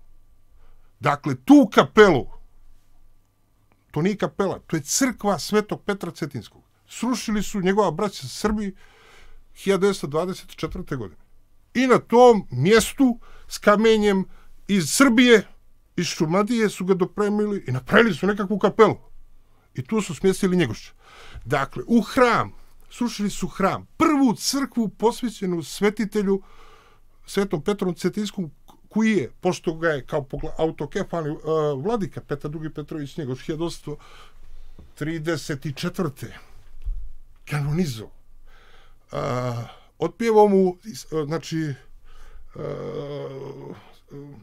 Dakle, tu kapelu, to nije kapela, to je crkva Svetog Petra Cetinskog. Srušili su njegova braća Srbi 1924. godine. I na tom mjestu s kamenjem iz Srbije, iz Šumadije su ga dopremili i napravili su nekakvu kapelu. I tu su smjestili Njegoša. Dakle, u hram, srušili su hram, prvu crkvu posvećenu svetitelju Svetom Petrom Cetinskom, koji je, pošto ga je kao autokefali e, vladika Petar Dugi Petrović Njegoš 1834. kanonizo. Uh, otpjevao mu, e, znači, e,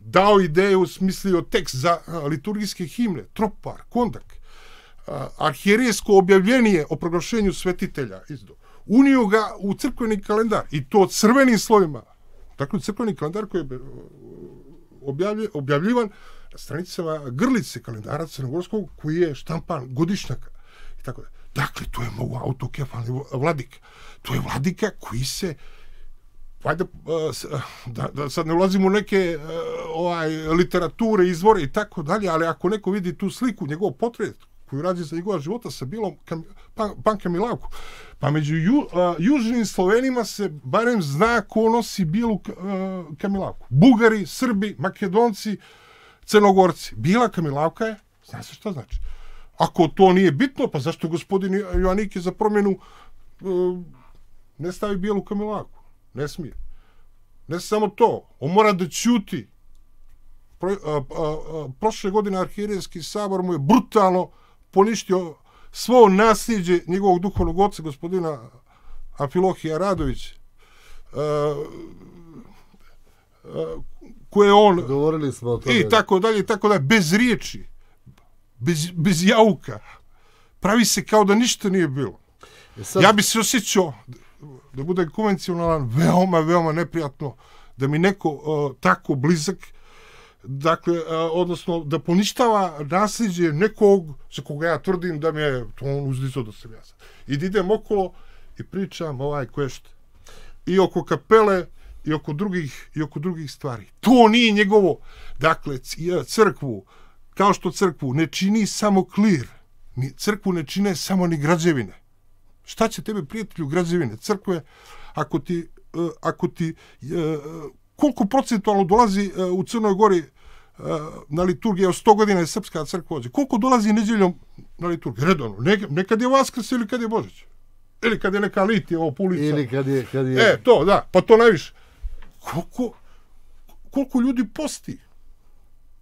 dao ideju, smislio tekst za liturgijske himne, tropar, kondak arhijerejsko objavljenije o proglašenju svetitelja izdo. Unio ga u crkveni kalendar i to crvenim slovima. Dakle, crkveni kalendar koji je e, objavlje, objavljivan stranicama grlice kalendara crnogorskog koji je štampan godišnjaka i tako da. Dakle, to je mogu autokefalni vladik. To je vladika koji se valjda, e, e, da, da sad ne ulazimo u neke ovaj, literature, izvore i tako dalje, ali ako neko vidi tu sliku, njegov potret, koju radi za Igora života sa Bilom kam, pan, pan Kamilauku. Pa među ju, uh, južnim Slovenima se barem zna ko nosi Bilu uh, Kamilauku. Bugari, Srbi, Makedonci, Crnogorci. Bila Kamilavka je, zna se šta znači. Ako to nije bitno, pa zašto gospodin Joanike za promjenu uh, ne stavi Bilu Kamilaku? Ne smije. Ne samo to, on mora da ćuti Pro, a, a, a, prošle godine arhijerijski sabor mu je brutalno poništio svo nasljeđe njegovog duhovnog oca, gospodina Afilohija Radović, uh, e, uh, e, koje on... Govorili smo o tome. I tako dalje, i tako dalje. Bez riječi, bez, bez jauka. Pravi se kao da ništa nije bilo. E sad... Ja bi se osjećao, da bude konvencionalan, veoma, veoma neprijatno da mi neko uh, tako blizak dakle, odnosno da poništava nasljeđe nekog za koga ja tvrdim da mi je to on uzdizao da sam ja sad. I da idem okolo i pričam ovaj koješta. I oko kapele, i oko drugih, i oko drugih stvari. To nije njegovo. Dakle, crkvu, kao što crkvu, ne čini samo klir. Ni, crkvu ne čine samo ni građevine. Šta će tebe, prijatelju, građevine, crkve, ako ti, e, ako ti e, koliko procentualno dolazi e, u Crnoj Gori e, na liturgije, o 100 godina je Srpska crkva ođe. Koliko dolazi neđeljom na liturgije? Redovno. Nekad je Vaskrs ili kad je Božić. Ili kad je neka litija ovo pulica. Ili kad je, kad je... E, to, da. Pa to najviše. Koliko, koliko ljudi posti?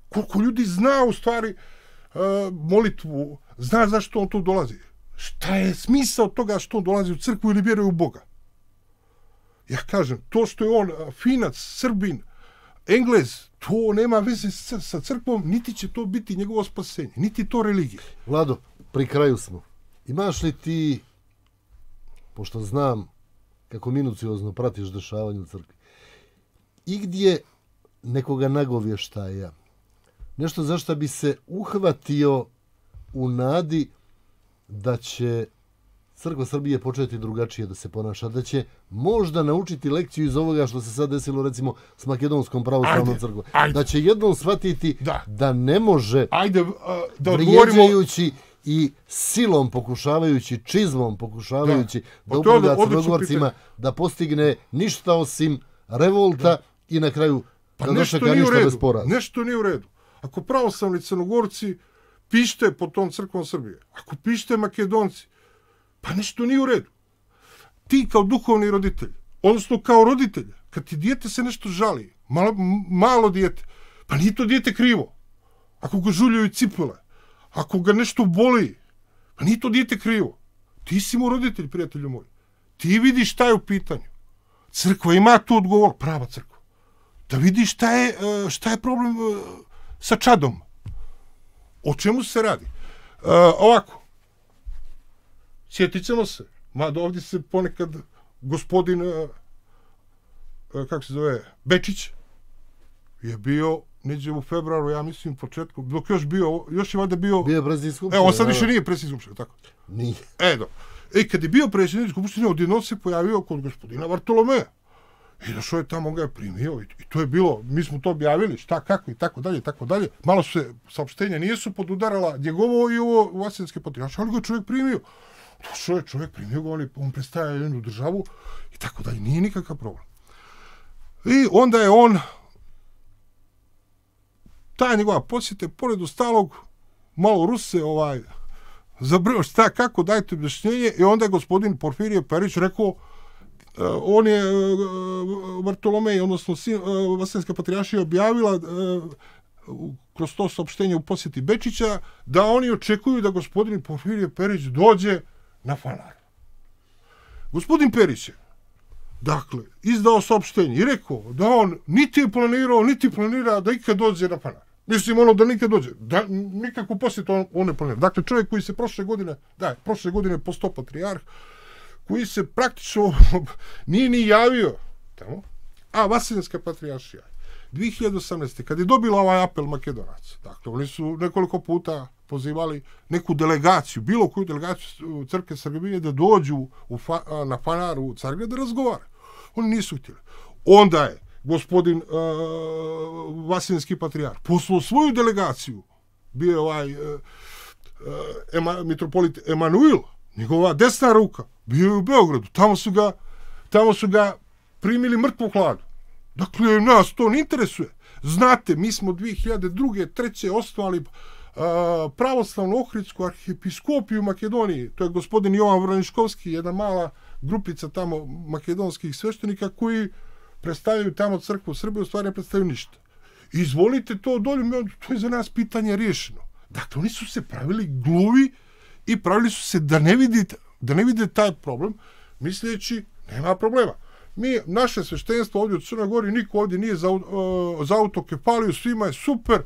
Koliko ljudi zna u stvari e, molitvu? Zna zašto on tu dolazi? Šta je smisao toga što on dolazi u crkvu ili vjeruje u Boga? Ja kažem, to što je on finac, srbin, englez, to nema veze sa
crkvom, niti će to biti njegovo spasenje, niti to religija. Vlado, pri kraju smo. Imaš li ti, pošto znam kako minuciozno pratiš dešavanje u crkvi, i gdje nekoga nagovještaja, nešto zašto bi se uhvatio u nadi da će crkva Srbije početi drugačije da se ponaša, da će možda naučiti lekciju iz ovoga što se sad desilo recimo s makedonskom pravoslavnom crkvom. Da će jednom shvatiti da, da ne može ajde, uh, da vrijeđajući i silom pokušavajući, čizmom pokušavajući da, da upravlja crnogorcima, da postigne ništa osim revolta da. i na kraju pa da nešto nije ništa u redu. bez poraza. Nešto nije u redu.
Ako pravoslavni crnogorci pište po tom crkvom Srbije, ako pište makedonci, Pa nešto nije u redu. Ti kao duhovni roditelj, odnosno kao roditelj, kad ti dijete se nešto žali, malo, malo dijete, pa nije to dijete krivo. Ako ga žuljuju cipele, ako ga nešto boli, pa nije to dijete krivo. Ti si mu roditelj, prijatelju moj. Ti vidiš šta je u pitanju. Crkva ima tu odgovor, prava crkva. Da vidiš šta je, e, šta je problem e, sa čadom. O čemu se radi? E, ovako, Sjetit ćemo se. Mada ovdje se ponekad gospodin, e, e, kako se zove, Bečić, je bio neđe u februaru, ja mislim, početku, dok još bio, još je valjda bio... Bio predsjednik skupštine. Evo, sad da, više da. nije predsjednik skupštine, tako? Nije. Edo. E, kad je bio predsjednik skupštine, odjedno se pojavio kod gospodina Bartolomeja. I došao je tamo, ga je primio i, to je bilo, mi smo to objavili, šta, kako i tako dalje, tako dalje. Malo su se saopštenja nijesu podudarala njegovo i ovo vasenske patrijače, ali ga čovjek primio. Došao je čovjek, primio ga, on, on predstavlja jednu državu i tako dalje. Nije nikakav problem. I onda je on, ta njegova posjeta pored ostalog, malo Ruse, ovaj, zabrao šta, kako, dajte objašnjenje. I onda je gospodin Porfirije Perić rekao, eh, on je eh, Bartolomej, odnosno sin, eh, Vasenska patrijašija objavila kroz to saopštenje u posjeti Bečića da oni očekuju da gospodin Porfirije Perić dođe na fanaru. Gospodin Perić je, dakle, izdao saopštenje i rekao da on niti je planirao, niti planira da ikad dođe na fanar. Mislim, ono da nikad dođe. Da, nikakvu posjetu on, on ne planira. Dakle, čovjek koji se prošle godine, da, prošle godine postao patrijarh, koji se praktično nije ni javio tamo, a Vasiljanska patrijaršija 2018. kada je dobila ovaj apel Makedonaca, dakle, oni su nekoliko puta pozivali neku delegaciju, bilo koju delegaciju Crkve Srbije da dođu u fa, na Fanaru u Cargre da razgovara. Oni nisu htjeli. Onda je gospodin uh, Vasinski patrijar poslao svoju delegaciju, bio je ovaj uh, uh, Ema, mitropolit Emanuil, njegova desna ruka, bio je u Beogradu, tamo su ga, tamo su ga primili mrtvu hladu. Dakle, nas to ne interesuje. Znate, mi smo 2002. treće osnovali a, uh, pravoslavnu ohridsku arhijepiskopiju u Makedoniji. To je gospodin Jovan Vraniškovski, jedna mala grupica tamo makedonskih sveštenika koji predstavljaju tamo crkvu u Srbiji, u stvari ne predstavljaju ništa. Izvolite to dolje, to je za nas pitanje riješeno. Dakle, oni su se pravili gluvi i pravili su se da ne vidite, da ne vide taj problem, misleći nema problema mi, naše sveštenstvo ovdje u Crnoj Gori, niko ovdje nije za, uh, za autokefaliju, svima je super,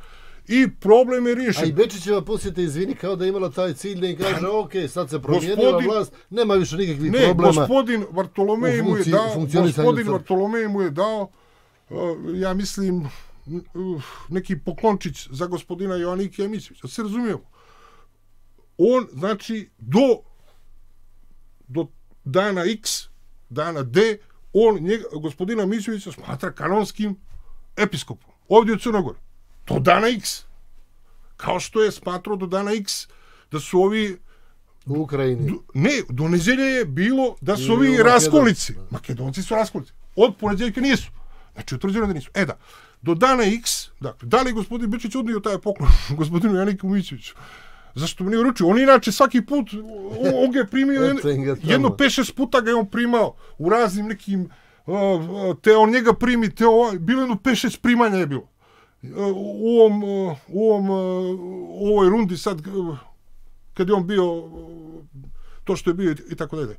i problem je riješen. A i Bečićeva posjeta, izvini, kao da je imala taj cilj da im kaže, ok, sad se promijenila gospodin, vlast, nema više nikakvih ne, problema. Ne, gospodin Bartolomej mu je dao, gospodin
Bartolomej mu je dao, uh, ja mislim, uh, neki poklončić za gospodina Jovanika Jemićevića, se razumijemo. On, znači, do, do dana X, dana D, on njega, gospodina Mićovića smatra kanonskim episkopom. Ovdje u Crnogori. Do dana X. Kao što je smatrao do dana X da su ovi u Ukrajini. ne, do nezelje je bilo da su I ovi Makedonci. raskolici. Makedonci su raskolici. Od ponedeljka nisu. Znači, utvrđeno da nisu. E da, do dana X, dakle, da li gospodin Bičić odnio taj poklon gospodinu Janiku Mićeviću? Zašto mu nije uručio? On inače svaki put, on ga je primio, jedno 5-6 puta ga je on primao u raznim nekim, te on njega primi, te ovaj, bilo jedno 5-6 primanja je bilo. E, u ovom, e, u ovom, e, u ovoj rundi sad, kad je on bio, to što je bio i tako dalje.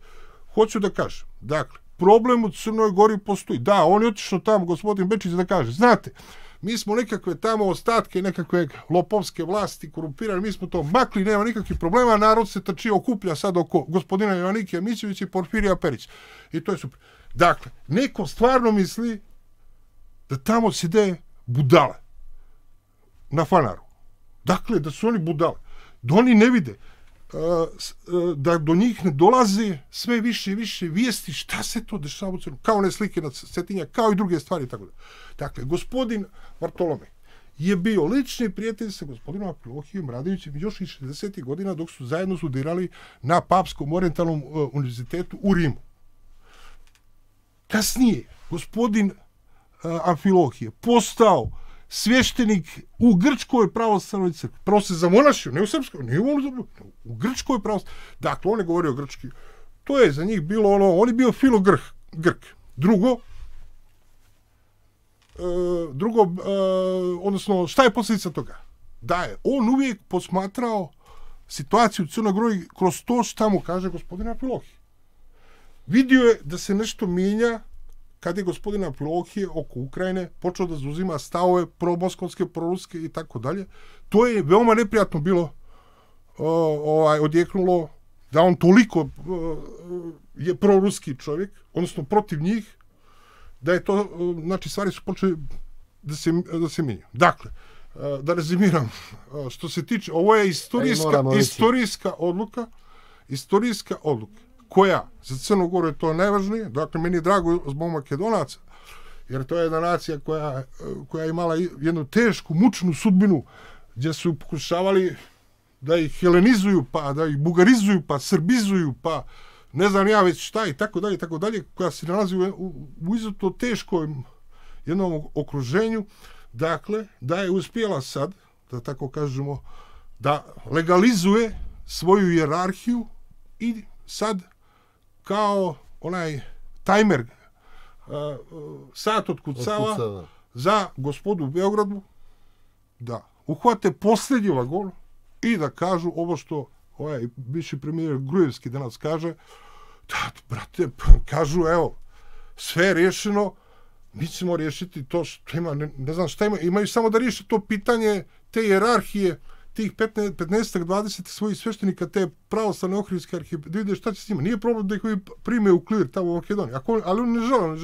Hoću da kažem, dakle, problem u Crnoj Gori postoji. Da, on je otišao tamo, gospodin Bečić, da kaže, znate, Mi smo nekakve tamo ostatke nekakve lopovske vlasti, korumpirane, mi smo to makli, nema nikakvih problema, narod se trči okuplja sad oko gospodina Jovanikija Mićevića i Porfirija Perić. I to je super. Dakle, neko stvarno misli da tamo sede budale na fanaru. Dakle, da su oni budale. Da oni ne vide E, da do njih ne dolaze sve više i više vijesti šta se to dešava u celu, kao one slike na Cetinja, kao i druge stvari tako da. Dakle, gospodin Bartolome je bio lični prijatelj sa gospodinom Aprilohijom Radovićem još i 60. godina dok su zajedno studirali na Papskom orientalnom e, univerzitetu u Rimu. Kasnije, gospodin uh, Amfilohije postao sveštenik u Grčkoj pravoslavnoj crkvi. Prvo se zamonašio, ne u Srpskoj, ne u, u Grčkoj pravoslavnoj. Dakle, on je govorio grčki. To je za njih bilo ono, on je bio filo grh, grk. Drugo, e, drugo, e, odnosno, šta je posljedica toga? Da je on uvijek posmatrao situaciju u Crnoj Gori kroz to šta mu kaže gospodin Apilohi. Vidio je da se nešto mijenja kad je gospodina Apilohije oko Ukrajine počeo da zauzima stavove promoskovske, proruske i tako dalje, to je veoma neprijatno bilo uh, ovaj, odjeknulo da on toliko uh, je proruski čovjek, odnosno protiv njih, da je to, uh, znači, stvari su počeli da se, da se menja. Dakle, uh, da rezimiram, što se tiče, ovo je istorijska, istorijska odluka, istorijska odluka koja za Crnu Goru je to najvažnije, dakle meni je drago zbog Makedonaca, jer to je jedna nacija koja, koja je imala jednu tešku, mučnu sudbinu gdje su pokušavali da ih helenizuju, pa da ih bugarizuju, pa srbizuju, pa ne znam ja već šta i tako dalje, tako dalje, koja se nalazi u, u, u izuzetno teškom jednom okruženju, dakle, da je uspjela sad, da tako kažemo, da legalizuje svoju jerarhiju i sad kao onaj tajmer, uh, sat otkucava Otkucava. za gospodu u Beogradu da uhvate posljednji vagon i da kažu ovo što ovaj bivši premijer Grujevski danas kaže, da, brate, kažu, evo, sve je rješeno, mi ćemo riješiti to što ima, ne, ne znam šta ima, imaju samo da riješe to pitanje te jerarhije, tih 15, 15 20 svojih sveštenika te pravoslavne ohridske arhipelage, da vide šta će s njima. Nije problem da ih ovi prime u klir tamo u Makedoniji, Ako, ali oni ne žele,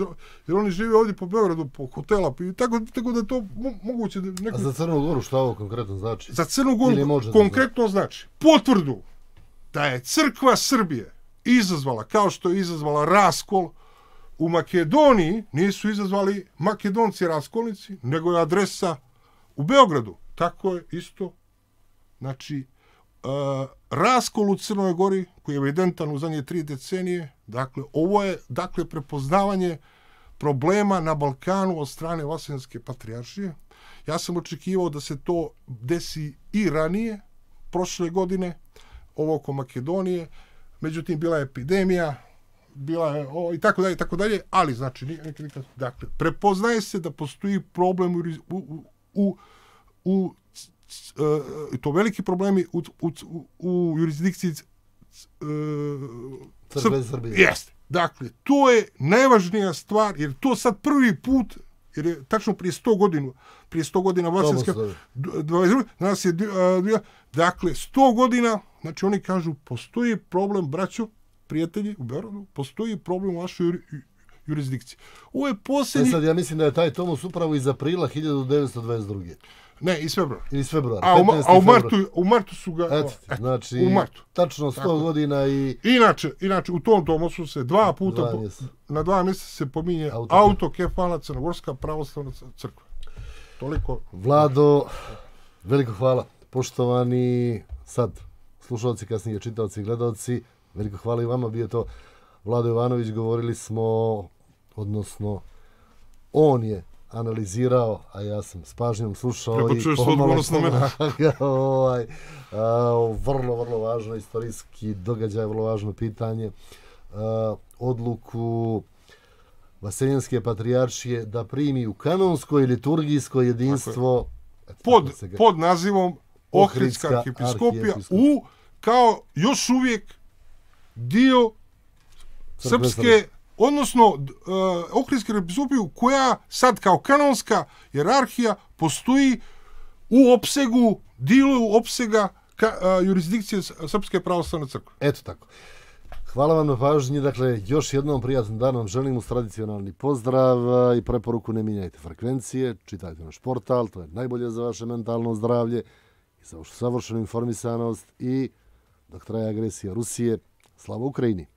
jer oni žive ovdje po Beogradu, po hotela, i tako, tako da to moguće. Da neko... A za Crnu Goru
šta ovo konkretno znači? Za Crnu Goru da konkretno
da znači potvrdu da je crkva Srbije izazvala, kao što je izazvala raskol, u Makedoniji nisu izazvali makedonci raskolnici, nego je adresa u Beogradu. Tako je isto Znači, e, raskol u Crnoj Gori, koji je evidentan u zadnje tri decenije, dakle, ovo je, dakle, prepoznavanje problema na Balkanu od strane Vasenske patrijaršije. Ja sam očekivao da se to desi i ranije, prošle godine, ovo oko Makedonije, međutim, bila je epidemija, bila je o, i tako dalje, i tako dalje, ali znači, nikad, nikad, dakle, prepoznaje se da postoji problem u, u, u, u E, e, to veliki problemi u, u, u jurisdikciji e, Crkve Srbije. Jeste. Dakle, to je najvažnija stvar, jer to sad prvi put, jer je tačno prije 100 godina, prije 100 godina Vasilska, nas je, a, e, dakle, 100 godina, znači oni kažu, postoji problem, braćo,
prijatelji u Beorodu, postoji problem u vašoj jurisdikciji. Ovo je posljednji... E sad, ja mislim da je taj Tomos upravo iz aprila 1922. Ne, iz februara. Iz februara. A, u, a u, martu, u martu su ga... Eto, znači, u martu. tačno 100 Tako. godina i...
Inače, inače, u tom su se dva puta, dva po, na dva mjesta se pominje autokefalna crnogorska pravoslavna crkva. Toliko.
Vlado, veliko hvala. Poštovani sad slušalci, kasnije čitavci i gledalci, veliko hvala i vama. Bio to Vlado Ivanović, govorili smo, odnosno, on je analizirao, a ja sam s pažnjom slušao i pomalo ovaj, a, vrlo, vrlo važno istorijski događaj, vrlo važno pitanje, a, odluku Vaseljanske patrijaršije da primi u kanonsko i liturgijsko jedinstvo je. pod, ga, pod nazivom Ohridska arhipiskopija u kao još uvijek
dio Srpske odnosno e, Ohridske episkopiju koja sad kao kanonska jerarhija postoji u opsegu,
dilu opsega ka, a, e, jurisdikcije Srpske pravoslavne crkve. Eto tako. Hvala vam na pažnji. Dakle, još jednom prijatnim danom želim uz tradicionalni pozdrav e, i preporuku ne minjajte frekvencije, čitajte naš portal, to je najbolje za vaše mentalno zdravlje i za savršenu informisanost i dok traje agresija Rusije, slava Ukrajini!